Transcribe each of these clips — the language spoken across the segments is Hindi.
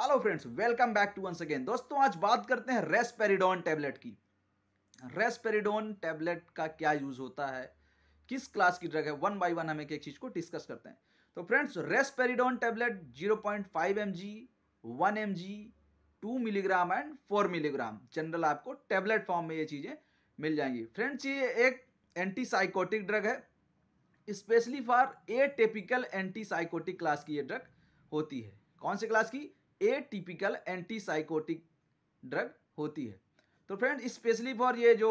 hello friends welcome back to once again दोस्तों आज बात करते हैं रेस्पेरिडोन टैबलेट की रेस्पेरिडोन टैबलेट का क्या यूज होता है किस क्लास की ड्रग है वन बाय वन हम एक एक चीज को डिस्कस करते हैं तो friends risperidone tablet 0.5 point five M G one M G two milligram and four milligram general आपको टैबलेट फॉर्म में ये चीज़ें मिल जाएंगी फ्रेंड्स ये एक एंटीसाइकोटिक ड्रग है specially for atypical antipsychotic class की ये ड्रग होती है कौन से क्लास की ए टिपिकल एंटीसाइकोटिक ड्रग होती है तो फ्रेंड स्पेशली फॉर ये जो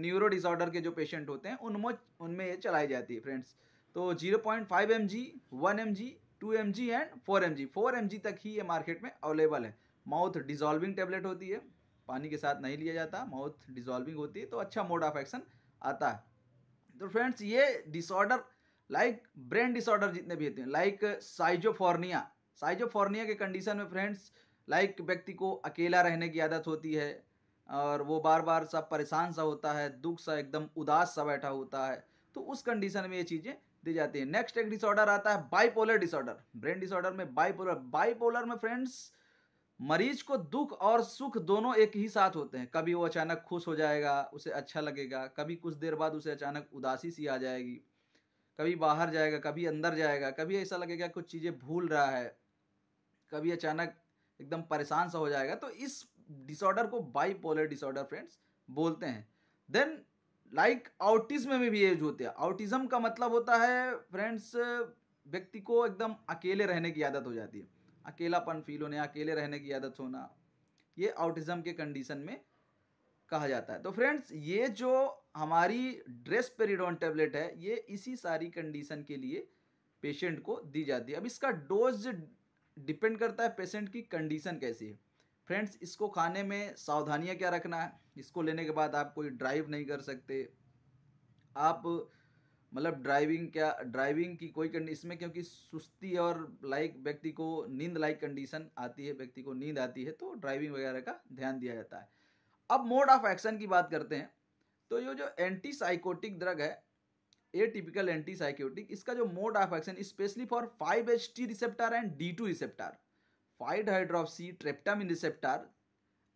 न्यूरो डिसऑर्डर के जो पेशेंट होते हैं उनमें उनमें ये चलाई जाती है फ्रेंड्स तो 0.5 point five M G one M G two M G and four M G four M G तक ही ये मार्केट में अवेलेबल है माउथ डिजॉल्विंग टेबलेट होती है पानी के साथ नहीं लिया जाता माउथ डिजॉल्विंग होती है तो अच्छा मोड ऑफ एक्शन आता है तो फ्रेंड्स ये डिसऑर्डर लाइक ब्रेन डिसऑर्डर जितने भी होते हैं लाइक साइजोफोर्निया साइजोफोर्निया के कंडीशन में फ्रेंड्स लाइक व्यक्ति को अकेला रहने की आदत होती है और वो बार बार सब परेशान सा होता है दुख सा एकदम उदास सा बैठा होता है तो उस कंडीशन में ये चीज़ें दी जाती है नेक्स्ट एक डिसऑर्डर आता है बाइपोलर डिसऑर्डर ब्रेन डिसऑर्डर में बाइपोलर बाइपोलर में फ्रेंड्स मरीज को दुख और सुख दोनों एक ही साथ होते हैं कभी वो अचानक खुश हो जाएगा उसे अच्छा लगेगा कभी कुछ देर बाद उसे अचानक उदासी सी आ जाएगी कभी बाहर जाएगा कभी अंदर जाएगा कभी ऐसा लगेगा कुछ चीज़ें भूल रहा है कभी अचानक एकदम परेशान सा हो जाएगा तो इस डिसऑर्डर को बाईपोलर डिसऑर्डर फ्रेंड्स बोलते हैं देन लाइक आउटिज्म में भी एज होते हैं आउटिज्म का मतलब होता है फ्रेंड्स व्यक्ति को एकदम अकेले रहने की आदत हो जाती है अकेलापन फील होने अकेले रहने की आदत होना ये आउटिज़म के कंडीशन में कहा जाता है तो फ्रेंड्स ये जो हमारी ड्रेस पेरिडोन टेबलेट है ये इसी सारी कंडीशन के लिए पेशेंट को दी जाती है अब इसका डोज डिपेंड करता है पेशेंट की कंडीशन कैसी है फ्रेंड्स इसको खाने में सावधानियाँ क्या रखना है इसको लेने के बाद आप कोई ड्राइव नहीं कर सकते आप मतलब ड्राइविंग क्या ड्राइविंग की कोई कंडीशन इसमें क्योंकि सुस्ती और लाइक व्यक्ति को नींद लाइक कंडीशन आती है व्यक्ति को नींद आती है तो ड्राइविंग वगैरह का ध्यान दिया जाता है अब मोड ऑफ एक्शन की बात करते हैं तो ये जो एंटी साइकोटिक ड्रग है ए टिपिकल एंटीसाइक्योटिक इसका जो mode of action specially for five H T receptor and D two receptor five hydroxytryptamine receptor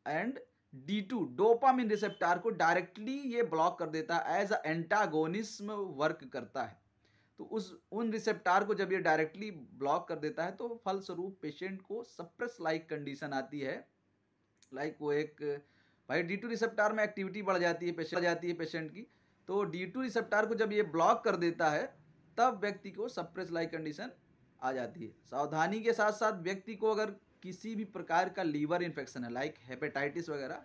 and D two dopamine receptor को डायरेक्टली ये ब्लॉक कर देता है एज अ एंटागोनिस्म वर्क करता है तो उस उन रिसेप्टर को जब ये डायरेक्टली ब्लॉक कर देता है तो फलस्वरूप पेशेंट को सप्रेस लाइक कंडीशन आती है लाइक like वो एक भाई डी टू रिसेप्टर में एक्टिविटी बढ़ जाती है पेशेंट जाती है पेशेंट की तो डी टू रिसेप्टार को जब ये ब्लॉक कर देता है तब व्यक्ति को सप्रेस लाइक कंडीशन आ जाती है सावधानी के साथ साथ व्यक्ति को अगर किसी भी प्रकार का लीवर इन्फेक्शन है लाइक हेपेटाइटिस वगैरह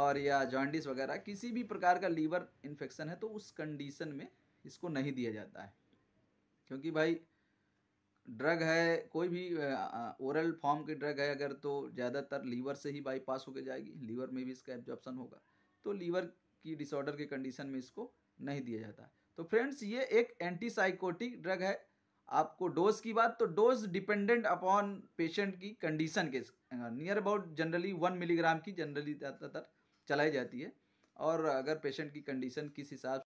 और या जॉइंटिस वगैरह किसी भी प्रकार का लीवर इन्फेक्शन है तो उस कंडीशन में इसको नहीं दिया जाता है क्योंकि भाई ड्रग है कोई भी ओरल फॉर्म की ड्रग है अगर तो ज़्यादातर लीवर से ही बाईपास होकर जाएगी लीवर में भी इसका एब्जॉर्प्शन होगा तो लीवर की डिसऑर्डर के कंडीशन में इसको नहीं दिया जाता तो फ्रेंड्स ये एक एंटीसाइकोटिक ड्रग है आपको डोज की बात तो डोज डिपेंडेंट अपॉन पेशेंट की कंडीशन के near about generally one milligram की जनरली ज़्यादातर चलाई जाती है और अगर पेशेंट की कंडीशन किस हिसाब